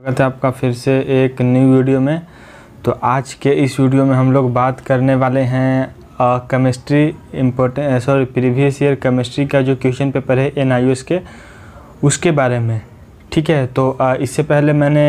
स्वागत है आपका फिर से एक न्यू वीडियो में तो आज के इस वीडियो में हम लोग बात करने वाले हैं chemistry important sorry previous year chemistry का जो क्वेश्चन पेपर है एन के उसके बारे में ठीक है तो आ, इससे पहले मैंने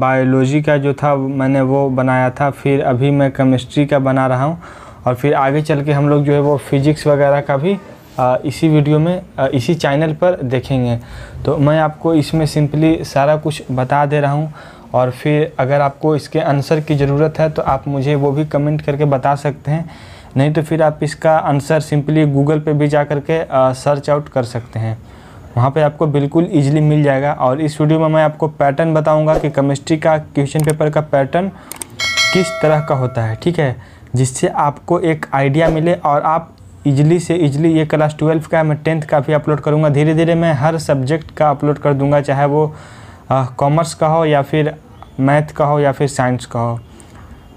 बायोलॉजी का जो था मैंने वो बनाया था फिर अभी मैं केमिस्ट्री का बना रहा हूँ और फिर आगे चल के हम लोग जो है वो फिज़िक्स वगैरह का भी इसी वीडियो में इसी चैनल पर देखेंगे तो मैं आपको इसमें सिंपली सारा कुछ बता दे रहा हूँ और फिर अगर आपको इसके आंसर की ज़रूरत है तो आप मुझे वो भी कमेंट करके बता सकते हैं नहीं तो फिर आप इसका आंसर सिंपली गूगल पे भी जा करके सर्च आउट कर सकते हैं वहाँ पे आपको बिल्कुल ईजिली मिल जाएगा और इस वीडियो में मैं आपको पैटर्न बताऊँगा कि केमिस्ट्री का क्वेश्चन पेपर का पैटर्न किस तरह का होता है ठीक है जिससे आपको एक आइडिया मिले और आप इजली से इजली ये क्लास ट्वेल्व का है मैं टेंथ का भी अपलोड करूँगा धीरे धीरे मैं हर सब्जेक्ट का अपलोड कर दूँगा चाहे वो कॉमर्स का हो या फिर मैथ का हो या फिर साइंस का हो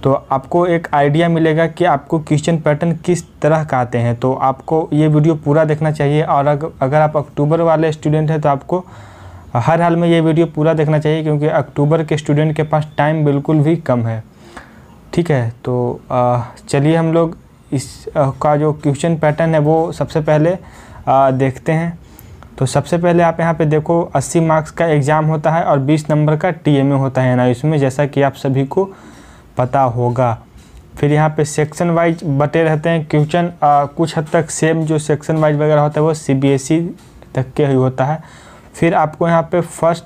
तो आपको एक आइडिया मिलेगा कि आपको क्वेश्चन पैटर्न किस तरह का आते हैं तो आपको ये वीडियो पूरा देखना चाहिए और अगर आप अक्टूबर वाले स्टूडेंट हैं तो आपको हर हाल में ये वीडियो पूरा देखना चाहिए क्योंकि अक्टूबर के स्टूडेंट के पास टाइम बिल्कुल भी कम है ठीक है तो चलिए हम लोग इस का जो क्वेश्चन पैटर्न है वो सबसे पहले आ, देखते हैं तो सबसे पहले आप यहाँ पे देखो 80 मार्क्स का एग्ज़ाम होता है और 20 नंबर का टीएमए होता है ना इसमें जैसा कि आप सभी को पता होगा फिर यहाँ पे सेक्शन वाइज बटे रहते हैं क्वेश्चन कुछ हद तक सेम जो सेक्शन वाइज वगैरह होता है वो सीबीएसई तक के ही होता है फिर आपको यहाँ पे फर्स्ट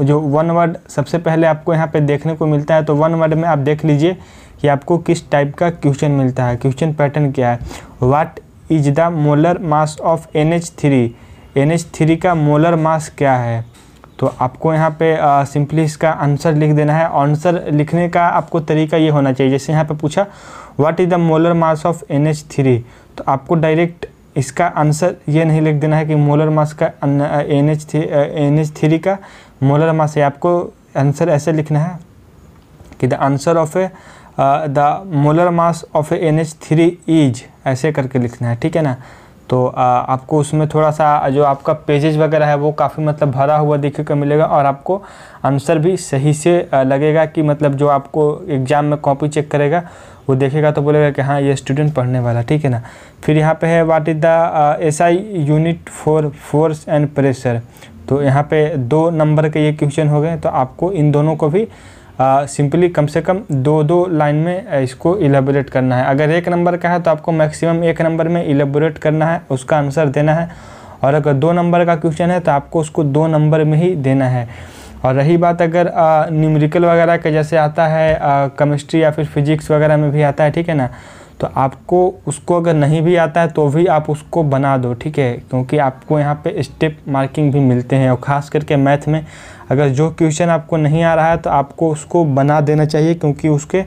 जो वन वर्ड सबसे पहले आपको यहाँ पे देखने को मिलता है तो वन वर्ड में आप देख लीजिए कि आपको किस टाइप का क्वेश्चन मिलता है क्वेश्चन पैटर्न क्या है what is the molar mass of N H three N H three का मोलर मास क्या है तो आपको यहाँ पे सिंपली इसका आंसर लिख देना है आंसर लिखने का आपको तरीका ये होना चाहिए जैसे यहाँ पे पूछा what is the molar mass of N H three तो आपको डायरेक्ट इसका आंसर ये नहीं लिख देना है कि मोलर मास का N H three N H three का मोलर मास है आपको आंसर ऐसे लिखना है कि the answer of a the molar mass of N H three is ऐसे करके लिखना है ठीक है ना तो आ, आपको उसमें थोड़ा सा जो आपका पेजेज वगैरह है वो काफ़ी मतलब भरा हुआ देखने को मिलेगा और आपको आंसर भी सही से लगेगा कि मतलब जो आपको एग्ज़ाम में कॉपी चेक करेगा वो देखेगा तो बोलेगा कि हाँ ये स्टूडेंट पढ़ने वाला ठीक है ना फिर यहाँ पे है what is the S I unit for force and pressure तो यहाँ पे दो नंबर के ये क्वेश्चन हो गए तो आपको इन दोनों को भी सिंपली कम से कम दो दो लाइन में इसको इलेबोरेट करना है अगर एक नंबर का है तो आपको मैक्सिमम एक नंबर में इलेबोरेट करना है उसका आंसर देना है और अगर दो नंबर का क्वेश्चन है तो आपको उसको दो नंबर में ही देना है और रही बात अगर न्यूमेरिकल वगैरह का जैसे आता है केमिस्ट्री या फिर फिजिक्स वगैरह में भी आता है ठीक है ना तो आपको उसको अगर नहीं भी आता है तो भी आप उसको बना दो ठीक है क्योंकि आपको यहाँ पे स्टेप मार्किंग भी मिलते हैं और ख़ास करके मैथ में अगर जो क्वेश्चन आपको नहीं आ रहा है तो आपको उसको बना देना चाहिए क्योंकि उसके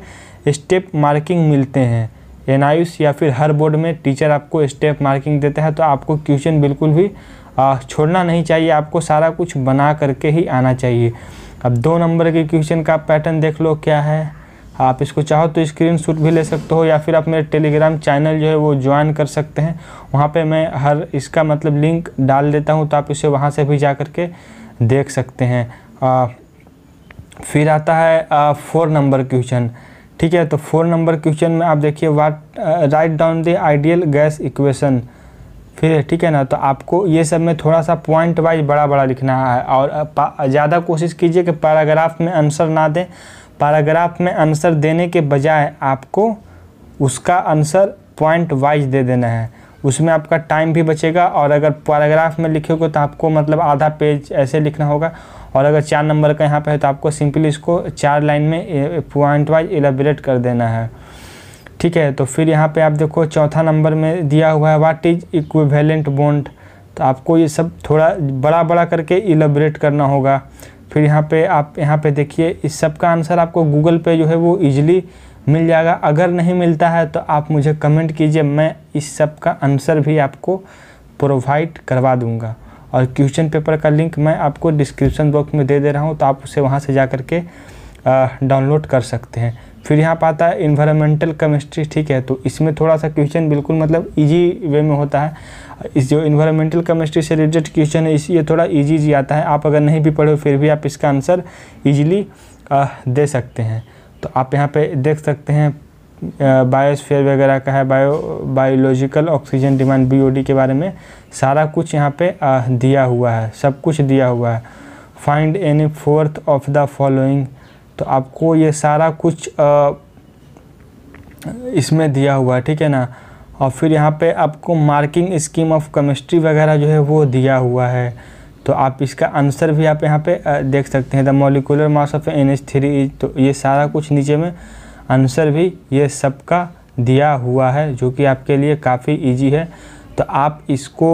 स्टेप मार्किंग मिलते हैं एन या फिर हर बोर्ड में टीचर आपको स्टेप मार्किंग देता है तो आपको क्वेश्चन बिल्कुल भी छोड़ना नहीं चाहिए आपको सारा कुछ बना करके ही आना चाहिए अब दो नंबर के क्वेश्चन का पैटर्न देख लो क्या है आप इसको चाहो तो स्क्रीन शूट भी ले सकते हो या फिर आप मेरे टेलीग्राम चैनल जो है वो ज्वाइन कर सकते हैं वहाँ पे मैं हर इसका मतलब लिंक डाल देता हूँ तो आप इसे वहाँ से भी जा कर के देख सकते हैं आ, फिर आता है फोर नंबर क्वेश्चन ठीक है तो फोर नंबर क्वेश्चन में आप देखिए what write down the ideal gas equation फिर ठीक है ना तो आपको ये सब में थोड़ा सा पॉइंट वाइज बड़ा बड़ा लिखना है और ज़्यादा कोशिश कीजिए कि पैराग्राफ में आंसर ना दें पैराग्राफ में आंसर देने के बजाय आपको उसका आंसर पॉइंट वाइज दे देना है उसमें आपका टाइम भी बचेगा और अगर पैराग्राफ में लिखोगे तो आपको मतलब आधा पेज ऐसे लिखना होगा और अगर चार नंबर का यहाँ पे है तो आपको सिंपली इसको चार लाइन में पॉइंट वाइज एलेबरेट कर देना है ठीक है तो फिर यहाँ पे आप देखो चौथा नंबर में दिया हुआ है वाट इज इक्विवेलेंट बॉन्ड तो आपको ये सब थोड़ा बड़ा बड़ा करके इलेबरेट करना होगा फिर यहाँ पे आप यहाँ पे देखिए इस सब का आंसर आपको गूगल पे जो है वो ईजिली मिल जाएगा अगर नहीं मिलता है तो आप मुझे कमेंट कीजिए मैं इस सब का आंसर भी आपको प्रोवाइड करवा दूँगा और क्वेश्चन पेपर का लिंक मैं आपको डिस्क्रिप्शन बॉक्स में दे दे रहा हूँ तो आप उसे वहाँ से जा कर के डाउनलोड कर सकते हैं फिर यहाँ पर आता है इन्वायरमेंटल केमिस्ट्री ठीक है तो इसमें थोड़ा सा क्वेश्चन बिल्कुल मतलब इजी वे में होता है इस जो इन्वायरमेंटल केमिस्ट्री से रिलेटेड क्वेश्चन है इस ये थोड़ा इजी इजी आता है आप अगर नहीं भी पढ़े फिर भी आप इसका आंसर इजीली दे सकते हैं तो आप यहाँ पे देख सकते हैं बायोस्फेयर वगैरह का है bio biological oxygen demand B के बारे में सारा कुछ यहाँ पर दिया हुआ है सब कुछ दिया हुआ है find any fourth of the following तो आपको ये सारा कुछ इसमें दिया हुआ है ठीक है ना और फिर यहाँ पे आपको मार्किंग स्कीम ऑफ केमिस्ट्री वगैरह जो है वो दिया हुआ है तो आप इसका आंसर भी आप यहाँ पे देख सकते हैं the molecular mass of N H three तो ये सारा कुछ नीचे में आंसर भी ये सबका दिया हुआ है जो कि आपके लिए काफ़ी ईजी है तो आप इसको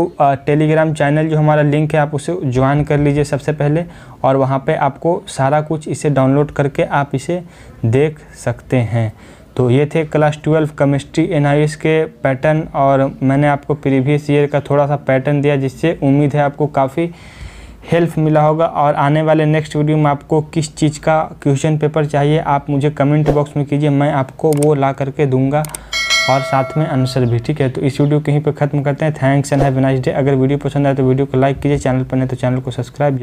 टेलीग्राम चैनल जो हमारा लिंक है आप उसे ज्वाइन कर लीजिए सबसे पहले और वहाँ पे आपको सारा कुछ इसे डाउनलोड करके आप इसे देख सकते हैं तो ये थे क्लास ट्वेल्व केमिस्ट्री एन के पैटर्न और मैंने आपको प्रीवियस ईयर का थोड़ा सा पैटर्न दिया जिससे उम्मीद है आपको काफ़ी हेल्प मिला होगा और आने वाले नेक्स्ट वीडियो में आपको किस चीज़ का क्वेश्चन पेपर चाहिए आप मुझे कमेंट बॉक्स में कीजिए मैं आपको वो ला करके दूंगा और साथ में आंसर भी ठीक है तो इस वीडियो को यहीं पर खत्म करते हैं thanks and have nice day अगर वीडियो पसंद आए तो वीडियो को लाइक कीजिए चैनल पर नहीं तो चैनल को सब्सक्राइब